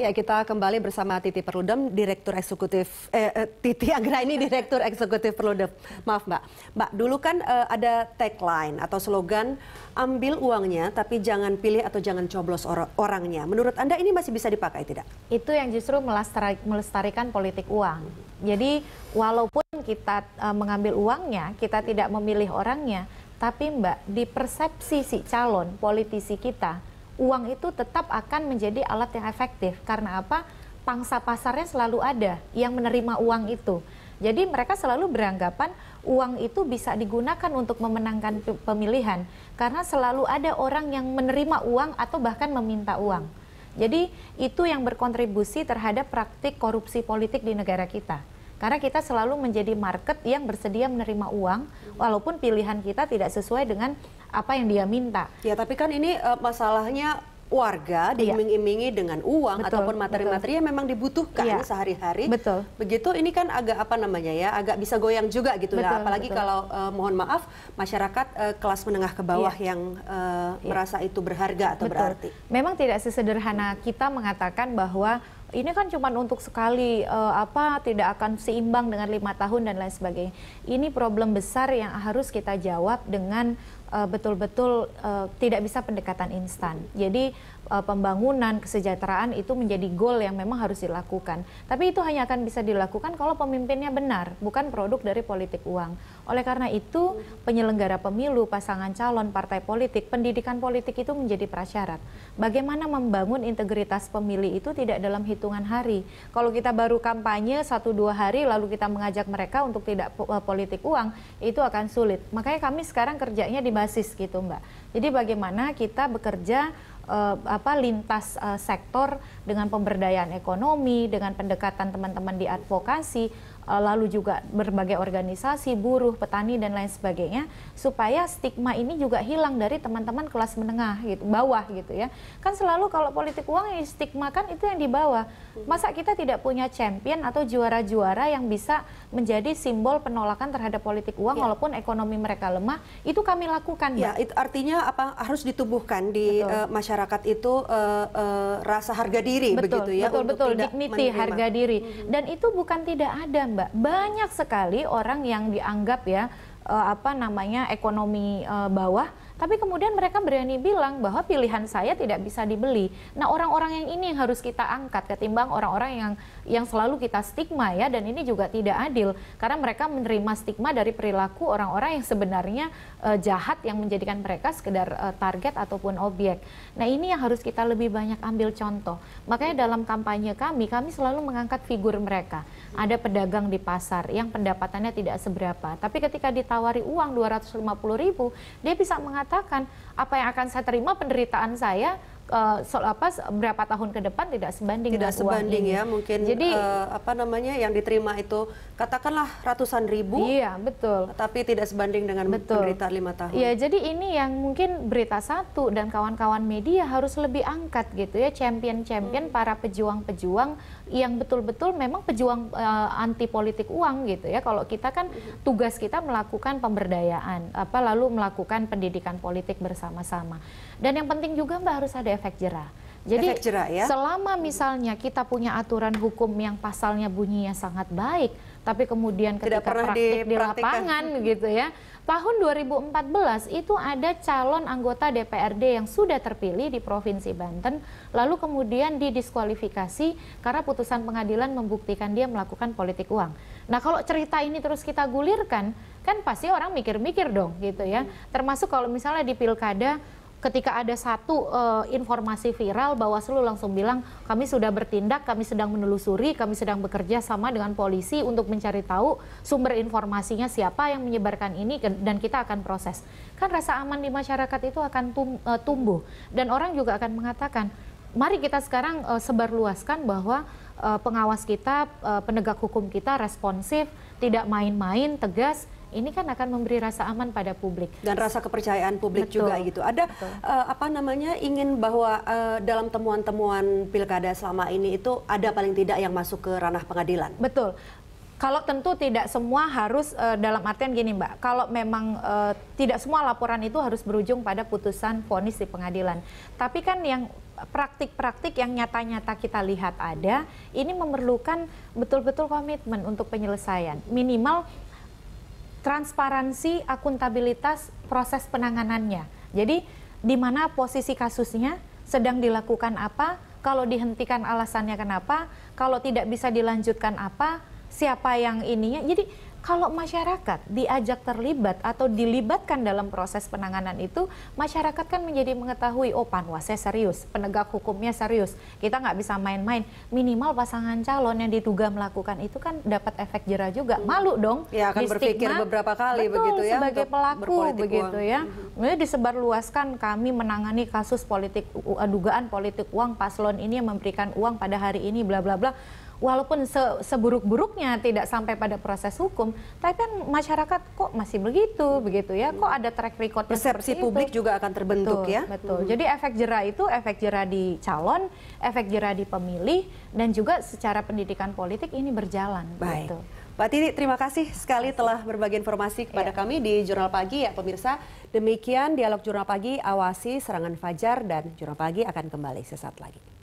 Ya, kita kembali bersama Titi Perludem, Direktur Eksekutif eh, eh, Titi Anggra ini Direktur Eksekutif Perludem. Maaf, Mbak. Mbak, dulu kan eh, ada tagline atau slogan ambil uangnya tapi jangan pilih atau jangan coblos or orangnya. Menurut Anda ini masih bisa dipakai tidak? Itu yang justru melestarikan politik uang. Jadi, walaupun kita eh, mengambil uangnya, kita tidak memilih orangnya, tapi Mbak, di persepsi si calon politisi kita uang itu tetap akan menjadi alat yang efektif. Karena apa? Pangsa pasarnya selalu ada yang menerima uang itu. Jadi mereka selalu beranggapan uang itu bisa digunakan untuk memenangkan pemilihan karena selalu ada orang yang menerima uang atau bahkan meminta uang. Jadi itu yang berkontribusi terhadap praktik korupsi politik di negara kita. Karena kita selalu menjadi market yang bersedia menerima uang walaupun pilihan kita tidak sesuai dengan apa yang dia minta. Ya, tapi kan ini uh, masalahnya warga iya. diiming-imingi iya. dengan uang betul, ataupun materi-materi yang memang dibutuhkan iya. sehari-hari. Betul. Begitu ini kan agak apa namanya ya, agak bisa goyang juga gitu betul, ya. Apalagi betul. kalau uh, mohon maaf masyarakat uh, kelas menengah ke bawah iya. yang uh, merasa itu berharga atau betul. berarti. Memang tidak sesederhana kita mengatakan bahwa ini kan cuma untuk sekali uh, apa tidak akan seimbang dengan lima tahun dan lain sebagainya. Ini problem besar yang harus kita jawab dengan eh, betul-betul uh, uh, tidak bisa pendekatan instan. Jadi uh, pembangunan, kesejahteraan itu menjadi goal yang memang harus dilakukan. Tapi itu hanya akan bisa dilakukan kalau pemimpinnya benar, bukan produk dari politik uang. Oleh karena itu, penyelenggara pemilu, pasangan calon, partai politik, pendidikan politik itu menjadi prasyarat. Bagaimana membangun integritas pemilih itu tidak dalam hitungan hari. Kalau kita baru kampanye satu dua hari lalu kita mengajak mereka untuk tidak eh, politik uang, itu akan sulit. Makanya kami sekarang kerjanya di basis gitu, Mbak. Jadi bagaimana kita bekerja uh, apa lintas uh, sektor dengan pemberdayaan ekonomi, dengan pendekatan teman-teman di advokasi Eh, lalu juga berbagai organisasi buruh, petani dan lain sebagainya supaya stigma ini juga hilang dari teman-teman kelas menengah gitu, bawah gitu ya. Kan selalu kalau politik uang yang stigma kan itu yang di bawah. Masa kita tidak punya champion atau juara-juara yang bisa menjadi simbol penolakan terhadap politik uang ya. walaupun ekonomi mereka lemah, itu kami lakukan. Ya, itu artinya apa harus ditubuhkan di uh, masyarakat itu uh, uh, rasa harga diri betul, betul begitu ya. Betul betul dignity menerima. harga diri. Mhm. Dan itu bukan tidak ada Mbak. Banyak sekali orang yang dianggap ya eh, apa namanya ekonomi eh, bawah bawah tapi kemudian mereka berani bilang bahwa pilihan saya tidak bisa dibeli. Nah, orang-orang yang ini yang harus kita angkat ketimbang orang-orang yang yang selalu kita stigma ya dan ini juga tidak adil karena mereka menerima stigma dari perilaku orang-orang yang sebenarnya uh, jahat yang menjadikan mereka sekedar uh, target ataupun objek. Nah, ini yang harus kita lebih banyak ambil contoh. Makanya dalam kampanye kami kami selalu mengangkat figur mereka. Ada pedagang di pasar yang pendapatannya tidak seberapa, tapi ketika ditawari uang 250.000, dia bisa mengatakan mengatakan apa yang akan saya terima penderitaan saya uh, eh, soal apa berapa tahun ke depan tidak sebanding tidak sebanding ya mungkin jadi uh, apa namanya yang diterima itu katakanlah ratusan ribu iya betul tapi tidak sebanding dengan betul. berita lima tahun iya jadi ini yang mungkin berita satu dan kawan-kawan media harus lebih angkat gitu ya champion-champion hmm. para pejuang-pejuang yang betul-betul memang pejuang uh, anti politik uang gitu ya kalau kita kan hmm. tugas kita melakukan pemberdayaan apa lalu melakukan pendidikan politik bersama-sama dan yang penting juga mbak harus ada efek jerah. Jadi efek jerah, ya? selama misalnya kita punya aturan hukum yang pasalnya bunyinya sangat baik, tapi kemudian ketika praktik di lapangan gitu ya, tahun 2014 itu ada calon anggota DPRD yang sudah terpilih di Provinsi Banten, lalu kemudian didiskualifikasi karena putusan pengadilan membuktikan dia melakukan politik uang. Nah kalau cerita ini terus kita gulirkan, kan pasti orang mikir-mikir dong gitu ya. Hmm. Termasuk kalau misalnya di pilkada ketika ada satu uh, informasi viral Bawaslu langsung bilang kami sudah bertindak, kami sedang menelusuri, kami sedang bekerja sama dengan polisi untuk mencari tahu sumber informasinya siapa yang menyebarkan ini dan kita akan proses. Kan rasa aman di masyarakat itu akan tum, uh, tumbuh dan orang juga akan mengatakan, mari kita sekarang uh, sebarluaskan bahwa uh, pengawas kita, uh, penegak hukum kita responsif, tidak main-main, tegas ini kan akan memberi rasa aman pada publik dan rasa kepercayaan publik Betul. juga gitu. Ada uh, apa namanya ingin bahwa uh, dalam temuan-temuan pilkada selama ini itu ada paling tidak yang masuk ke ranah pengadilan. Betul. Kalau tentu tidak semua harus uh, dalam artian gini Mbak, kalau memang uh, tidak semua laporan itu harus berujung pada putusan vonis di pengadilan. Tapi kan yang praktik-praktik yang nyata-nyata kita lihat ada, ini memerlukan betul-betul komitmen untuk penyelesaian. Minimal transparansi akuntabilitas proses penanganannya. Jadi di mana posisi kasusnya, sedang dilakukan apa, kalau dihentikan alasannya kenapa, kalau tidak bisa dilanjutkan apa, siapa yang ininya. Jadi kalau masyarakat diajak terlibat atau dilibatkan dalam proses penanganan itu, masyarakat kan menjadi mengetahui, oh panwasnya serius, penegak hukumnya serius, kita nggak bisa main-main. Minimal pasangan calon yang diduga melakukan itu kan dapat efek jerah juga. Hmm. Malu dong. Ya akan berpikir beberapa kali betul, begitu ya. sebagai pelaku begitu uang. ya. Hmm. disebar disebarluaskan kami menangani kasus politik uh, dugaan politik uang paslon ini yang memberikan uang pada hari ini bla bla bla walaupun se seburuk-buruknya tidak sampai pada proses hukum, tapi kan masyarakat kok masih begitu, begitu ya? Kok ada track record persepsi publik itu? juga akan terbentuk betul, ya? Betul. Hmm. Jadi efek jera itu efek jera di calon, efek jera di pemilih, dan juga secara pendidikan politik ini berjalan. Baik. Gitu. Pak Titi, terima kasih sekali telah berbagi informasi kepada ya. kami di Jurnal Pagi ya pemirsa. Demikian dialog Jurnal Pagi, awasi serangan fajar dan Jurnal Pagi akan kembali sesaat lagi.